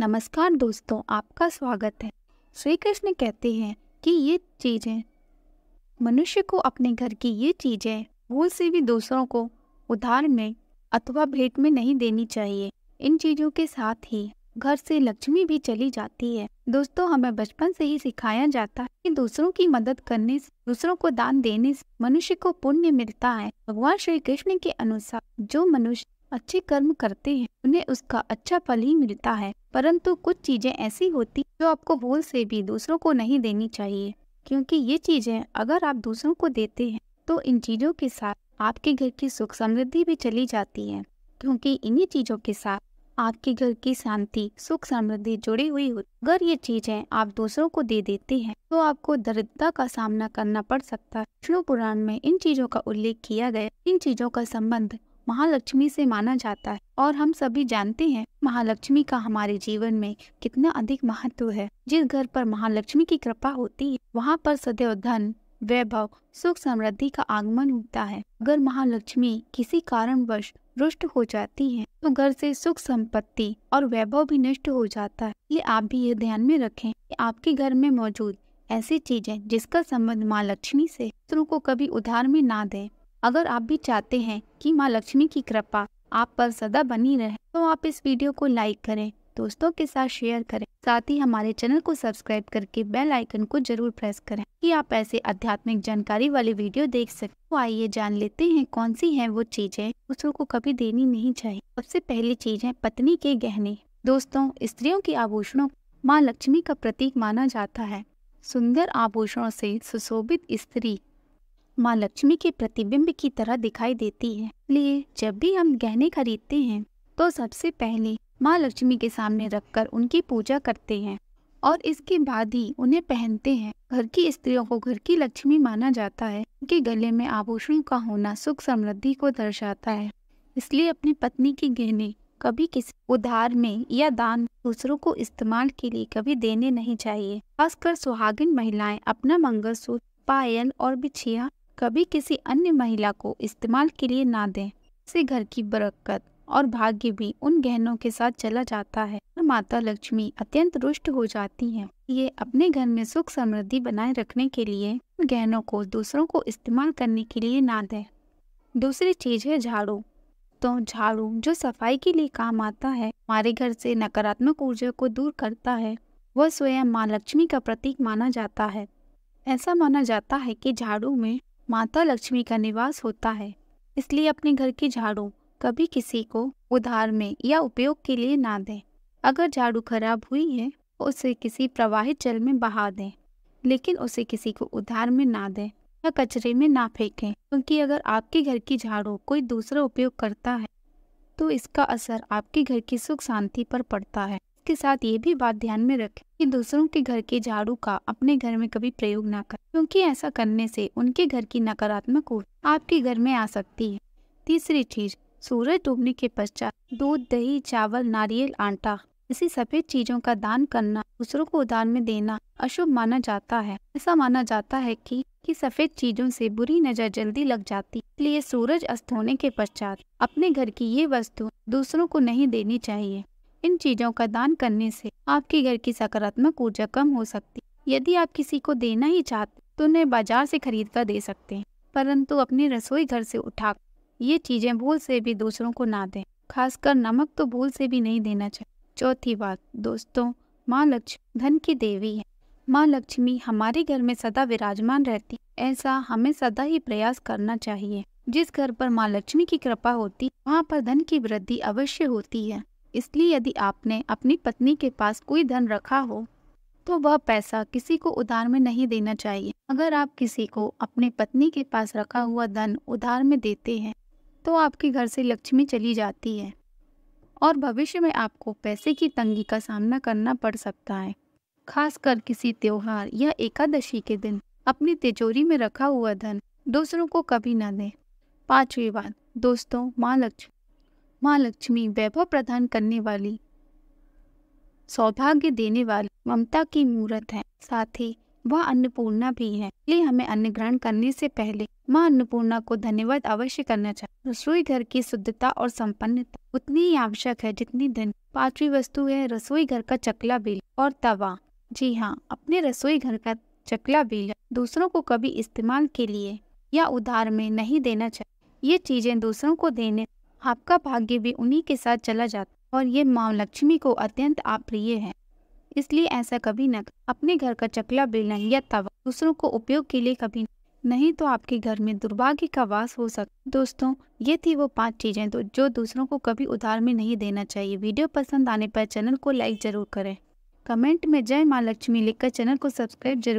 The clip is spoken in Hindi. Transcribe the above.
नमस्कार दोस्तों आपका स्वागत है श्री कृष्ण कहते हैं कि ये चीज़ें मनुष्य को अपने घर की ये चीज़ें भूल से भी दूसरों को उधार में अथवा भेंट में नहीं देनी चाहिए इन चीज़ों के साथ ही घर से लक्ष्मी भी चली जाती है दोस्तों हमें बचपन से ही सिखाया जाता है कि दूसरों की मदद करने से दूसरों को दान देने से मनुष्य को पुण्य मिलता है भगवान श्री कृष्ण के अनुसार जो मनुष्य अच्छे कर्म करते हैं उन्हें उसका अच्छा फल ही मिलता है परंतु कुछ चीजें ऐसी होती जो आपको भूल से भी दूसरों को नहीं देनी चाहिए क्योंकि ये चीजें अगर आप दूसरों को देते हैं तो इन चीजों के साथ आपके घर की सुख समृद्धि भी चली जाती है क्योंकि इन्हीं चीजों के साथ आपके घर की शांति सुख समृद्धि जुड़ी हुई होती अगर ये चीजें आप दूसरों को दे देते हैं तो आपको दरिद्रता का सामना करना पड़ सकता है विष्णु पुराण में इन चीजों का उल्लेख किया गया इन चीजों का संबंध महालक्ष्मी से माना जाता है और हम सभी जानते हैं महालक्ष्मी का हमारे जीवन में कितना अधिक महत्व है जिस घर पर महालक्ष्मी की कृपा होती है वहाँ पर सदैव धन वैभव सुख समृद्धि का आगमन होता है अगर महालक्ष्मी किसी कारणवश रुष्ट हो जाती है तो घर से सुख संपत्ति और वैभव भी नष्ट हो जाता है ये आप भी ये ध्यान में रखें कि आपके घर में मौजूद ऐसी चीजें जिसका संबंध माँ लक्ष्मी से शत्रु को कभी उधार में ना दें अगर आप भी चाहते हैं कि माँ लक्ष्मी की कृपा आप पर सदा बनी रहे तो आप इस वीडियो को लाइक करें दोस्तों के साथ शेयर करें साथ ही हमारे चैनल को सब्सक्राइब करके बेल आइकन को जरूर प्रेस करें कि आप ऐसे आध्यात्मिक जानकारी वाले वीडियो देख सकें तो आइए जान लेते हैं कौन सी है वो चीजें दूसरों को कभी देनी नहीं चाहिए सबसे पहली चीज है पत्नी के गहने दोस्तों स्त्रियों के आभूषणों माँ लक्ष्मी का प्रतीक माना जाता है सुंदर आभूषणों से सुशोभित स्त्री माँ लक्ष्मी के प्रतिबिंब की तरह दिखाई देती है इसलिए जब भी हम गहने खरीदते हैं तो सबसे पहले माँ लक्ष्मी के सामने रखकर उनकी पूजा करते हैं और इसके बाद ही उन्हें पहनते हैं घर की स्त्रियों को घर की लक्ष्मी माना जाता है उनके गले में आभूषण का होना सुख समृद्धि को दर्शाता है इसलिए अपनी पत्नी के गहने कभी किसी उधार में या दान दूसरों को इस्तेमाल के लिए कभी देने नहीं चाहिए खासकर सुहागिन महिलाएं अपना मंगलसूत्र पायल और बिछिया कभी किसी अन्य महिला को इस्तेमाल के लिए ना दें इससे घर की बरकत और भाग्य भी उन गहनों के साथ चला जाता है माता लक्ष्मी अत्यंत रुष्ट हो जाती हैं। ये अपने घर में सुख समृद्धि बनाए रखने के लिए गहनों को दूसरों को इस्तेमाल करने के लिए ना दें दूसरी चीज है झाड़ू तो झाड़ू जो सफाई के लिए काम आता है हमारे घर से नकारात्मक ऊर्जा को दूर करता है वह स्वयं माँ लक्ष्मी का प्रतीक माना जाता है ऐसा माना जाता है कि झाड़ू में माता लक्ष्मी का निवास होता है इसलिए अपने घर की झाड़ू कभी किसी को उधार में या उपयोग के लिए ना दें अगर झाड़ू खराब हुई है उसे किसी प्रवाहित जल में बहा दें लेकिन उसे किसी को उधार में ना दें या कचरे में ना फेंकें क्योंकि अगर आपके घर की झाड़ू कोई दूसरा उपयोग करता है तो इसका असर आपके घर की सुख शांति पर पड़ता है के साथ ये भी बात ध्यान में रखें कि दूसरों के घर के झाड़ू का अपने घर में कभी प्रयोग ना करें क्योंकि ऐसा करने से उनके घर की नकारात्मक ऊर्जा आपके घर में आ सकती है तीसरी चीज सूरज डूबने के पश्चात दूध दही चावल नारियल आटा ऐसी सफेद चीजों का दान करना दूसरों को दान में देना अशुभ माना जाता है ऐसा माना जाता है कि कि सफेद चीजों से बुरी नजर जल्दी लग जाती इसलिए सूरज अस्त होने के पश्चात अपने घर की ये वस्तु दूसरों को नहीं देनी चाहिए इन चीज़ों का दान करने से आपके घर की सकारात्मक ऊर्जा कम हो सकती यदि आप किसी को देना ही चाहते तो उन्हें बाजार से खरीद कर दे सकते हैं परंतु अपने रसोई घर से उठा ये चीज़ें भूल से भी दूसरों को ना दें खासकर नमक तो भूल से भी नहीं देना चाहिए चौथी बात दोस्तों माँ लक्ष्मी धन की देवी है माँ लक्ष्मी हमारे घर में सदा विराजमान रहती ऐसा हमें सदा ही प्रयास करना चाहिए जिस घर पर माँ लक्ष्मी की कृपा होती वहाँ पर धन की वृद्धि अवश्य होती है इसलिए यदि आपने अपनी पत्नी के पास कोई धन रखा हो तो वह पैसा किसी को उधार में नहीं देना चाहिए अगर आप किसी को अपनी पत्नी के पास रखा हुआ धन उधार में देते हैं तो आपके घर से लक्ष्मी चली जाती है और भविष्य में आपको पैसे की तंगी का सामना करना पड़ सकता है खासकर किसी त्योहार या एकादशी के दिन अपनी तिजोरी में रखा हुआ धन दूसरों को कभी ना दें पांचवी बात दोस्तों माँ लक्ष्मी माँ लक्ष्मी वैभव प्रदान करने वाली सौभाग्य देने वाली ममता की मूर्त है साथ ही वह अन्नपूर्णा भी है इसलिए हमें अन्न ग्रहण करने से पहले माँ अन्नपूर्णा को धन्यवाद अवश्य करना चाहिए रसोई घर की शुद्धता और संपन्नता उतनी ही आवश्यक है जितनी धन पांचवी वस्तु है रसोई घर का चकला बेल और तवा जी हाँ अपने रसोई घर का चकला बेल दूसरों को कभी इस्तेमाल के लिए या उधार में नहीं देना चाहिए ये चीजें दूसरों को देने आपका भाग्य भी उन्हीं के साथ चला जाता और ये माँ लक्ष्मी को अत्यंत अप्रिय है इसलिए ऐसा कभी न अपने घर का चकला बेलन या तवा दूसरों को उपयोग के लिए कभी नहीं तो आपके घर में दुर्भाग्य का वास हो सकता दोस्तों ये थी वो पांच चीज़ें तो जो दूसरों को कभी उधार में नहीं देना चाहिए वीडियो पसंद आने पर चैनल को लाइक जरूर करें कमेंट में जय माँ लक्ष्मी लिखकर चैनल को सब्सक्राइब जरूर